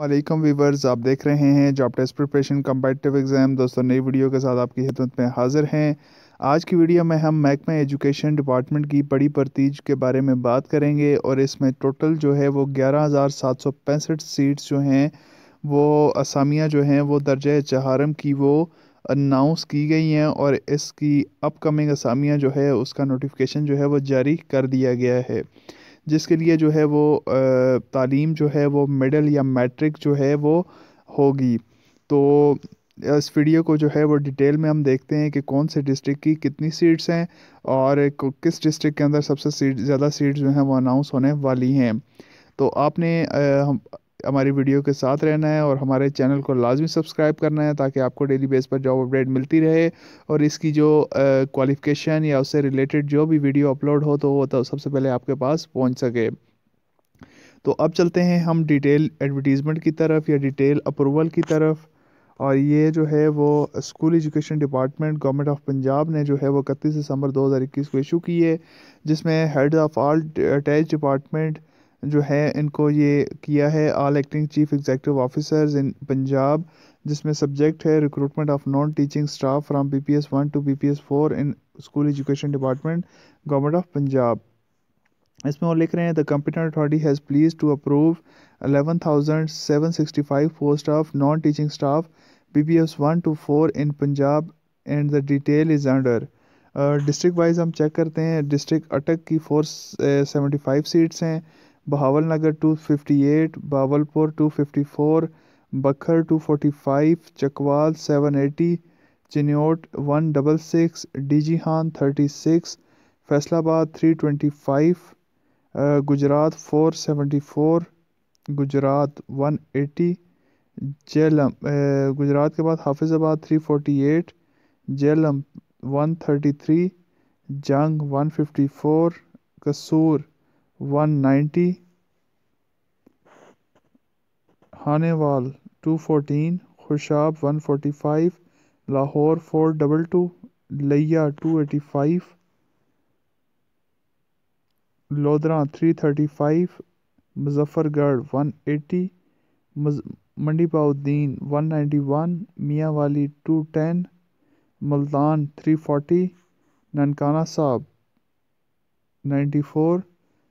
वालेकुम वीवर्स आप देख रहे हैं job test preparation competitive exam दोस्तों नई वीडियो के साथ आपकी हिदमत में हाज़िर हैं आज की वीडियो में हम महकमा एजुकेशन डिपार्टमेंट की बड़ी परतीज के बारे में बात करेंगे और इसमें टोटल जो है वो ग्यारह हज़ार सात सौ पैंसठ सीट्स जो हैं वो असामियाँ जो हैं वो दर्ज चहारम की वो अनाउंस की गई हैं और इसकी अपकमिंग असामियाँ जो है उसका नोटिफिकेशन जो है वो जारी कर दिया गया है जिसके लिए जो है वो तालीम जो है वो मिडल या मैट्रिक जो है वो होगी तो इस वीडियो को जो है वो डिटेल में हम देखते हैं कि कौन से डिस्ट्रिक्ट की कितनी सीट्स हैं और किस डिस्ट्रिक्ट के अंदर सबसे सीट ज़्यादा सीट जो हैं वो अनाउंस होने वाली हैं तो आपने हमारी वीडियो के साथ रहना है और हमारे चैनल को लाजमी सब्सक्राइब करना है ताकि आपको डेली बेस पर जॉब अपडेट मिलती रहे और इसकी जो क्वालिफ़िकेशन या उससे रिलेटेड जो भी वीडियो अपलोड हो तो वो तो सबसे पहले आपके पास पहुंच सके तो अब चलते हैं हम डिटेल एडवर्टीज़मेंट की तरफ या डिटेल अप्रूवल की तरफ और ये जो है वो school education department government of Punjab ने जो है वो इकतीस दिसंबर 2021 को इशू की है जिसमें head of all attach department जो है इनको ये किया है all acting chief executive officers in Punjab जिसमें सब्जेक्ट है recruitment of non teaching staff from B P S one to B P S four in school education department government of Punjab इसमें वो लिख रहे हैं the competent authority has please to approve eleven thousand seven sixty five post of non teaching staff B P S one to four in Punjab and the detail is under district wise हम check करते हैं district अटक की four seventy five seats हैं Bahawalnagar two fifty eight Bahawalpur two fifty four Bhakkar two forty five Chakwal seven eighty Chiniot one double six D G Khan thirty six Faisalabad three twenty five Gujrat four seventy four Gujrat one eighty Jhelum Gujrat के बाद Hafizabad three forty eight Jhelum one thirty three Jhang one fifty four Kasur one ninety Khanewal two fourteen Khushab one forty five Lahore four double to लिया two eighty five Lodhran three thirty five Muzaffargarh one eighty Mandi Bahauddin one ninety one Mianwali two ten Multan three forty Nankana Sahib ninety four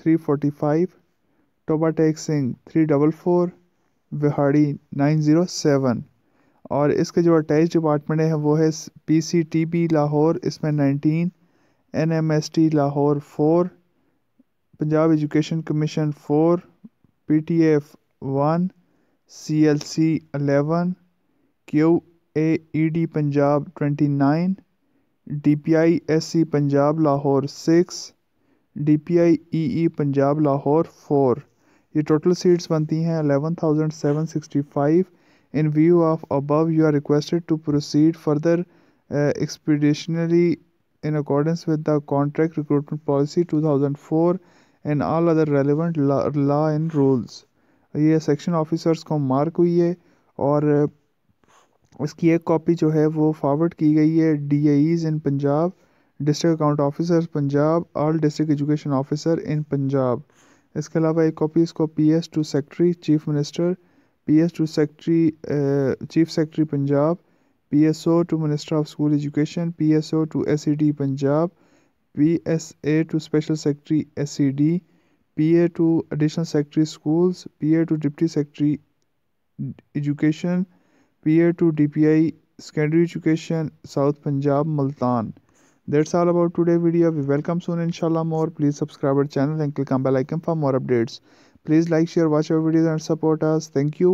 three forty five Toba Tek Singh three double four Vehari nine zero seven और इसके जो attach department है वो है P C T P Lahore इसमें nineteen N M S T Lahore four Punjab education commission four P T F one C L C eleven Q A E D Punjab twenty nine D P I S C Punjab Lahore six D P I E E Punjab Lahore four ये total seats बनती हैं eleven thousand seven sixty five in view of above you are requested to proceed further expeditionary with the contract recruitment policy two thousand four and all other relevant law and rules ये section officers को mark हुई है और uh, इसकी एक copy जो है वो फॉरवर्ड की गई है D Es in Punjab district account officer Punjab all district education officer in Punjab इसके अलावा एक कॉपी इसको P S to secretary chief minister P S to secretary chief secretary Punjab P S O to minister of school education P S O to S C D Punjab P S A to special secretary S C D P A to additional secretary schools P A to deputy secretary education P A to D P I secondary education south Punjab Multan that's all about today video we welcome soon inshallah more please subscribe our channel and click on bell icon for more updates please like share watch our videos and support us thank you